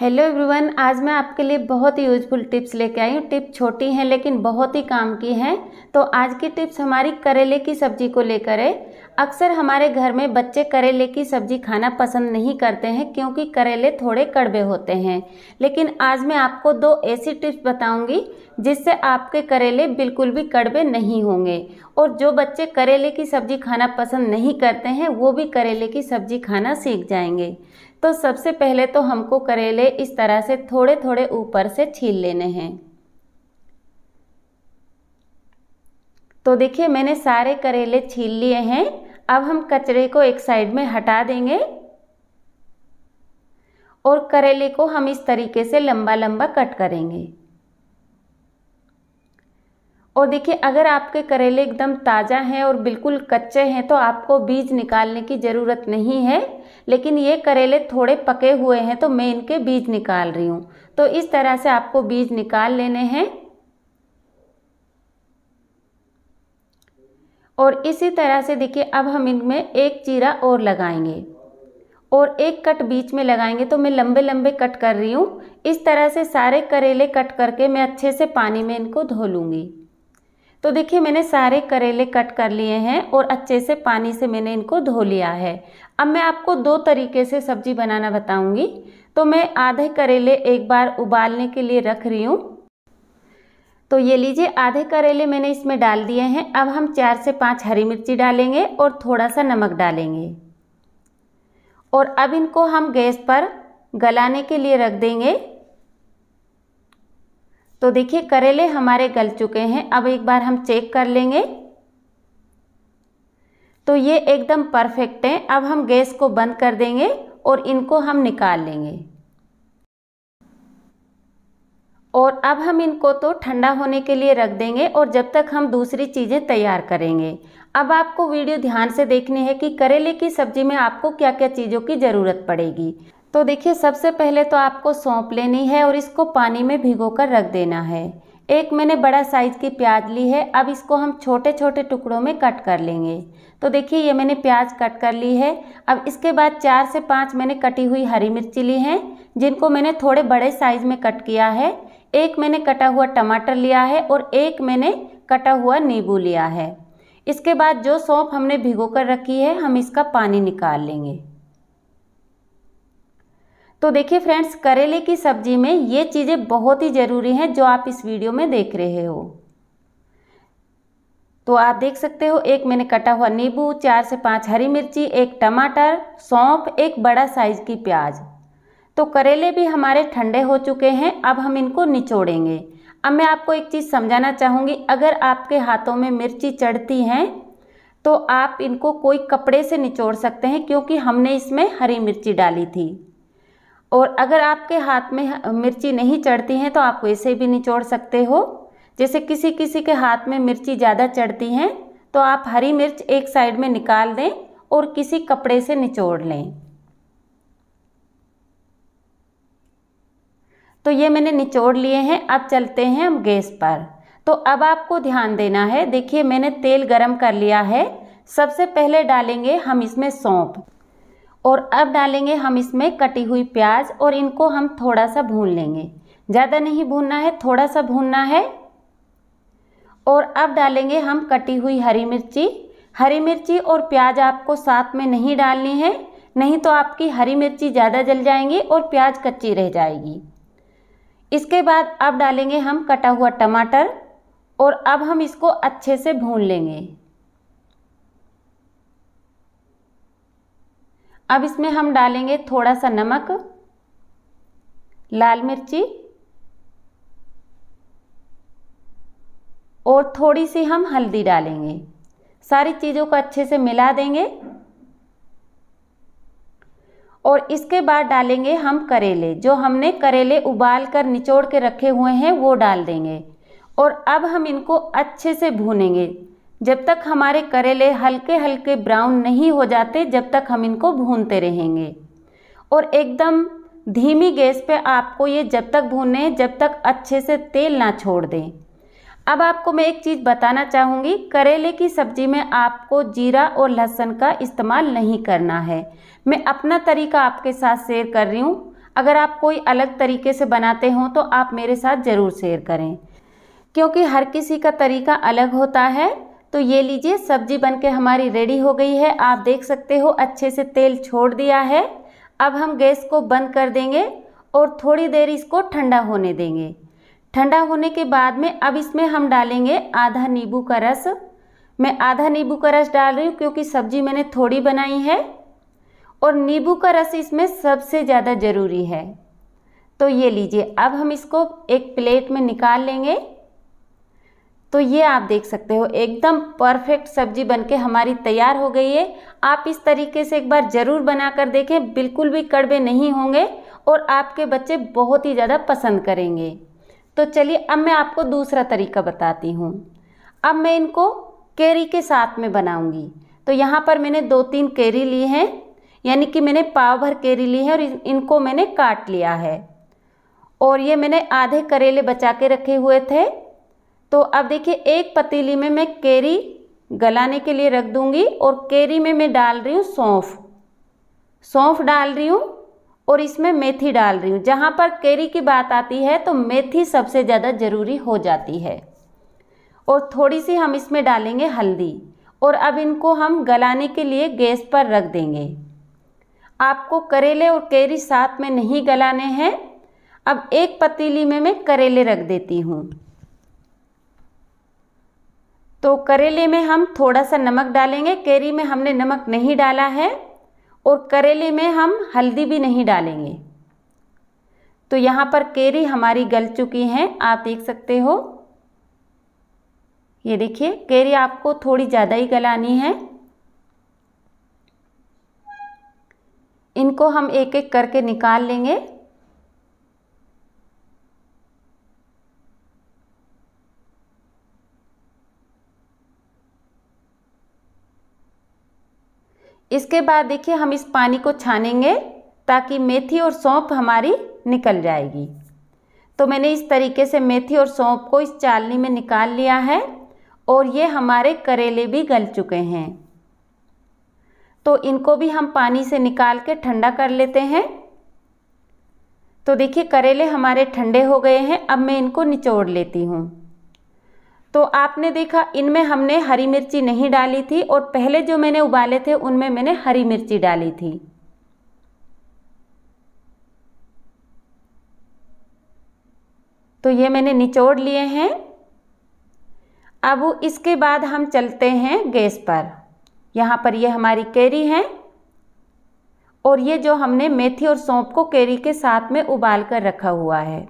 hello everyone आज मैं आपके लिए बहुत ही यूजफुल टिप्स लेके आई हूँ टिप छोटी हैं लेकिन बहुत ही काम की हैं तो आज की टिप्स हमारी करेले की सब्जी को लेकर है अक्सर हमारे घर में बच्चे करेले की सब्जी खाना पसंद नहीं करते हैं क्योंकि करेले थोड़े कड़वे होते हैं लेकिन आज मैं आपको दो ऐसी टिप्स बताऊंगी जिससे आपके करेले बिल्कुल भी कड़वे नहीं होंगे और जो बच्चे करेले की सब्जी खाना पसंद नहीं करते हैं वो भी करेले की सब्जी खाना सीख जाएंगे तो सबसे पहले तो हमको करेले इस तरह से थोड़े थोड़े ऊपर से छील लेने हैं तो देखिए मैंने सारे करेले छील लिए हैं अब हम कचरे को एक साइड में हटा देंगे और करेले को हम इस तरीके से लंबा लंबा कट करेंगे और देखिए अगर आपके करेले एकदम ताज़ा हैं और बिल्कुल कच्चे हैं तो आपको बीज निकालने की ज़रूरत नहीं है लेकिन ये करेले थोड़े पके हुए हैं तो मैं इनके बीज निकाल रही हूँ तो इस तरह से आपको बीज निकाल लेने हैं और इसी तरह से देखिए अब हम इनमें एक चीरा और लगाएंगे और एक कट बीच में लगाएंगे तो मैं लंबे लंबे कट कर रही हूँ इस तरह से सारे करेले कट करके मैं अच्छे से पानी में इनको धो लूँगी तो देखिए मैंने सारे करेले कट कर लिए हैं और अच्छे से पानी से मैंने इनको धो लिया है अब मैं आपको दो तरीके से सब्जी बनाना बताऊंगी तो मैं आधे करेले एक बार उबालने के लिए रख रही हूँ तो ये लीजिए आधे करेले मैंने इसमें डाल दिए हैं अब हम चार से पाँच हरी मिर्ची डालेंगे और थोड़ा सा नमक डालेंगे और अब इनको हम गैस पर गलाने के लिए रख देंगे तो देखिए करेले हमारे गल चुके हैं अब एक बार हम चेक कर लेंगे तो ये एकदम परफेक्ट हैं अब हम गैस को बंद कर देंगे और इनको हम निकाल लेंगे और अब हम इनको तो ठंडा होने के लिए रख देंगे और जब तक हम दूसरी चीज़ें तैयार करेंगे अब आपको वीडियो ध्यान से देखनी है कि करेले की सब्जी में आपको क्या क्या चीज़ों की ज़रूरत पड़ेगी तो देखिए सबसे पहले तो आपको सौंप लेनी है और इसको पानी में भिगो कर रख देना है एक मैंने बड़ा साइज़ की प्याज ली है अब इसको हम छोटे छोटे टुकड़ों में कट कर लेंगे तो देखिए ये मैंने प्याज कट कर ली है अब इसके बाद चार से पाँच मैंने कटी हुई हरी मिर्ची ली हैं जिनको मैंने थोड़े बड़े साइज़ में कट किया है एक मैंने कटा हुआ टमाटर लिया है और एक मैंने कटा हुआ नींबू लिया है इसके बाद जो सौंप हमने भिगो कर रखी है हम इसका पानी निकाल लेंगे तो देखिए फ्रेंड्स करेले की सब्जी में ये चीज़ें बहुत ही ज़रूरी हैं जो आप इस वीडियो में देख रहे हो तो आप देख सकते हो एक मैंने कटा हुआ नींबू चार से पाँच हरी मिर्ची एक टमाटर सौंफ एक बड़ा साइज़ की प्याज तो करेले भी हमारे ठंडे हो चुके हैं अब हम इनको निचोड़ेंगे अब मैं आपको एक चीज़ समझाना चाहूँगी अगर आपके हाथों में मिर्ची चढ़ती हैं तो आप इनको कोई कपड़े से निचोड़ सकते हैं क्योंकि हमने इसमें हरी मिर्ची डाली थी और अगर आपके हाथ में मिर्ची नहीं चढ़ती हैं तो आप वैसे भी निचोड़ सकते हो जैसे किसी किसी के हाथ में मिर्ची ज़्यादा चढ़ती हैं तो आप हरी मिर्च एक साइड में निकाल दें और किसी कपड़े से निचोड़ लें तो ये मैंने निचोड़ लिए हैं अब चलते हैं हम गैस पर तो अब आपको ध्यान देना है देखिए मैंने तेल गरम कर लिया है सबसे पहले डालेंगे हम इसमें सौंप और अब डालेंगे हम इसमें कटी हुई प्याज और इनको हम थोड़ा सा भून लेंगे ज़्यादा नहीं भूनना है थोड़ा सा भूनना है और अब डालेंगे हम कटी हुई हरी मिर्ची हरी मिर्ची और प्याज आपको साथ में नहीं डालनी है नहीं तो आपकी हरी मिर्ची ज़्यादा जल जाएंगी और प्याज कच्ची रह जाएगी इसके बाद अब डालेंगे हम कटा हुआ टमाटर और अब हम इसको अच्छे से भून लेंगे अब इसमें हम डालेंगे थोड़ा सा नमक लाल मिर्ची और थोड़ी सी हम हल्दी डालेंगे सारी चीज़ों को अच्छे से मिला देंगे और इसके बाद डालेंगे हम करेले जो हमने करेले उबाल कर निचोड़ के रखे हुए हैं वो डाल देंगे और अब हम इनको अच्छे से भूनेंगे जब तक हमारे करेले हल्के हल्के ब्राउन नहीं हो जाते जब तक हम इनको भूनते रहेंगे और एकदम धीमी गैस पे आपको ये जब तक भूनने जब तक अच्छे से तेल ना छोड़ दें अब आपको मैं एक चीज़ बताना चाहूँगी करेले की सब्ज़ी में आपको जीरा और लहसुन का इस्तेमाल नहीं करना है मैं अपना तरीका आपके साथ शेयर कर रही हूँ अगर आप कोई अलग तरीके से बनाते हों तो आप मेरे साथ ज़रूर शेयर करें क्योंकि हर किसी का तरीका अलग होता है तो ये लीजिए सब्जी बनके हमारी रेडी हो गई है आप देख सकते हो अच्छे से तेल छोड़ दिया है अब हम गैस को बंद कर देंगे और थोड़ी देर इसको ठंडा होने देंगे ठंडा होने के बाद में अब इसमें हम डालेंगे आधा नींबू का रस मैं आधा नींबू का रस डाल रही हूँ क्योंकि सब्जी मैंने थोड़ी बनाई है और नींबू का रस इसमें सबसे ज़्यादा ज़रूरी है तो ये लीजिए अब हम इसको एक प्लेट में निकाल लेंगे तो ये आप देख सकते हो एकदम परफेक्ट सब्जी बनके हमारी तैयार हो गई है आप इस तरीके से एक बार ज़रूर बनाकर देखें बिल्कुल भी कड़वे नहीं होंगे और आपके बच्चे बहुत ही ज़्यादा पसंद करेंगे तो चलिए अब मैं आपको दूसरा तरीका बताती हूँ अब मैं इनको केरी के साथ में बनाऊँगी तो यहाँ पर मैंने दो तीन केरी ली हैं यानी कि मैंने पाव भर केरी ली है और इनको मैंने काट लिया है और ये मैंने आधे करेले बचा के रखे हुए थे तो अब देखिए एक पतीली में मैं केरी गलाने के लिए रख दूंगी और केरी में मैं डाल रही हूँ सौंफ सौंफ डाल रही हूँ और इसमें मेथी डाल रही हूँ जहाँ पर केरी की बात आती है तो मेथी सबसे ज़्यादा ज़रूरी हो जाती है और थोड़ी सी हम इसमें डालेंगे हल्दी और अब इनको हम गलाने के लिए गैस पर रख देंगे आपको करेले और केरी साथ में नहीं गलाने हैं अब एक पतीली में मैं करेले रख देती हूँ तो करेले में हम थोड़ा सा नमक डालेंगे कैरी में हमने नमक नहीं डाला है और करेले में हम हल्दी भी नहीं डालेंगे तो यहाँ पर कैरी हमारी गल चुकी हैं आप देख सकते हो ये देखिए कैरी आपको थोड़ी ज़्यादा ही गलानी है इनको हम एक एक करके निकाल लेंगे इसके बाद देखिए हम इस पानी को छानेंगे ताकि मेथी और सौंप हमारी निकल जाएगी तो मैंने इस तरीके से मेथी और सौंप को इस चालनी में निकाल लिया है और ये हमारे करेले भी गल चुके हैं तो इनको भी हम पानी से निकाल के ठंडा कर लेते हैं तो देखिए करेले हमारे ठंडे हो गए हैं अब मैं इनको निचोड़ लेती हूँ तो आपने देखा इनमें हमने हरी मिर्ची नहीं डाली थी और पहले जो मैंने उबाले थे उनमें मैंने हरी मिर्ची डाली थी तो ये मैंने निचोड़ लिए हैं अब इसके बाद हम चलते हैं गैस पर यहाँ पर ये हमारी कैरी है और ये जो हमने मेथी और सौंप को कैरी के साथ में उबाल कर रखा हुआ है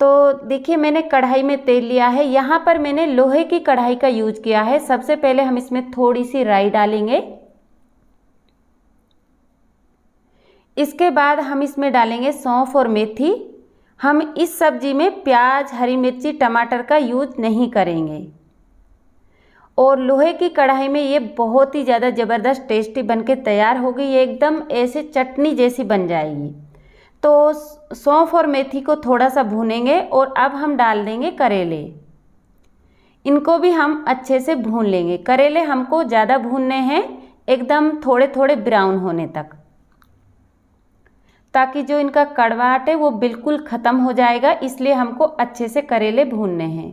तो देखिए मैंने कढ़ाई में तेल लिया है यहाँ पर मैंने लोहे की कढ़ाई का यूज किया है सबसे पहले हम इसमें थोड़ी सी राई डालेंगे इसके बाद हम इसमें डालेंगे सौंफ और मेथी हम इस सब्जी में प्याज हरी मिर्ची टमाटर का यूज नहीं करेंगे और लोहे की कढ़ाई में ये बहुत ही ज़्यादा ज़बरदस्त टेस्टी बनके तैयार होगी ये एकदम ऐसे चटनी जैसी बन जाएगी तो सौंफ और मेथी को थोड़ा सा भूनेंगे और अब हम डाल देंगे करेले इनको भी हम अच्छे से भून लेंगे करेले हमको ज़्यादा भूनने हैं एकदम थोड़े थोड़े ब्राउन होने तक ताकि जो इनका कड़वाहट है वो बिल्कुल ख़त्म हो जाएगा इसलिए हमको अच्छे से करेले भूनने हैं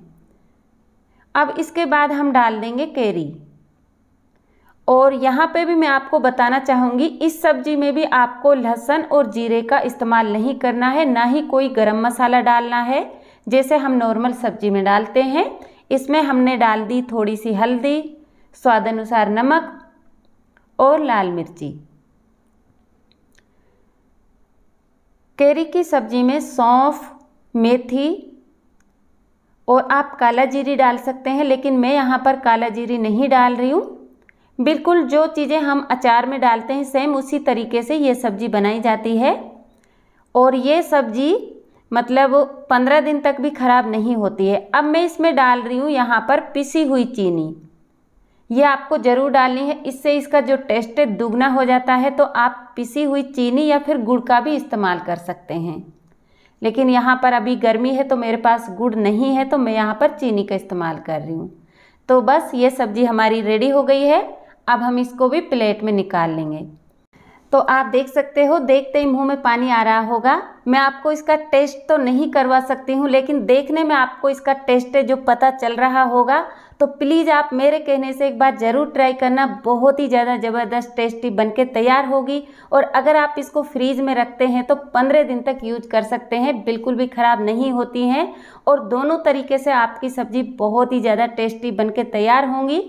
अब इसके बाद हम डाल देंगे केरी और यहाँ पे भी मैं आपको बताना चाहूँगी इस सब्जी में भी आपको लहसुन और जीरे का इस्तेमाल नहीं करना है ना ही कोई गरम मसाला डालना है जैसे हम नॉर्मल सब्जी में डालते हैं इसमें हमने डाल दी थोड़ी सी हल्दी स्वाद अनुसार नमक और लाल मिर्ची कैरी की सब्जी में सौंफ मेथी और आप काला जीरी डाल सकते हैं लेकिन मैं यहाँ पर काला जीरी नहीं डाल रही हूँ बिल्कुल जो चीज़ें हम अचार में डालते हैं सेम उसी तरीके से ये सब्ज़ी बनाई जाती है और ये सब्ज़ी मतलब पंद्रह दिन तक भी ख़राब नहीं होती है अब मैं इसमें डाल रही हूँ यहाँ पर पिसी हुई चीनी ये आपको ज़रूर डालनी है इससे इसका जो टेस्ट है दुगना हो जाता है तो आप पिसी हुई चीनी या फिर गुड़ का भी इस्तेमाल कर सकते हैं लेकिन यहाँ पर अभी गर्मी है तो मेरे पास गुड़ नहीं है तो मैं यहाँ पर चीनी का इस्तेमाल कर रही हूँ तो बस ये सब्ज़ी हमारी रेडी हो गई है अब हम इसको भी प्लेट में निकाल लेंगे तो आप देख सकते हो देखते ही मुंह में पानी आ रहा होगा मैं आपको इसका टेस्ट तो नहीं करवा सकती हूँ लेकिन देखने में आपको इसका टेस्ट जो पता चल रहा होगा तो प्लीज़ आप मेरे कहने से एक बार ज़रूर ट्राई करना बहुत ही ज़्यादा ज़बरदस्त टेस्टी बनके तैयार होगी और अगर आप इसको फ्रीज में रखते हैं तो 15 दिन तक यूज कर सकते हैं बिल्कुल भी ख़राब नहीं होती हैं और दोनों तरीके से आपकी सब्ज़ी बहुत ही ज़्यादा टेस्टी बन तैयार होंगी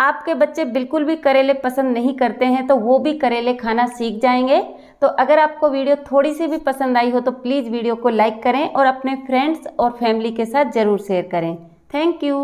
आपके बच्चे बिल्कुल भी करेले पसंद नहीं करते हैं तो वो भी करेले खाना सीख जाएंगे तो अगर आपको वीडियो थोड़ी सी भी पसंद आई हो तो प्लीज़ वीडियो को लाइक करें और अपने फ्रेंड्स और फैमिली के साथ ज़रूर शेयर करें थैंक यू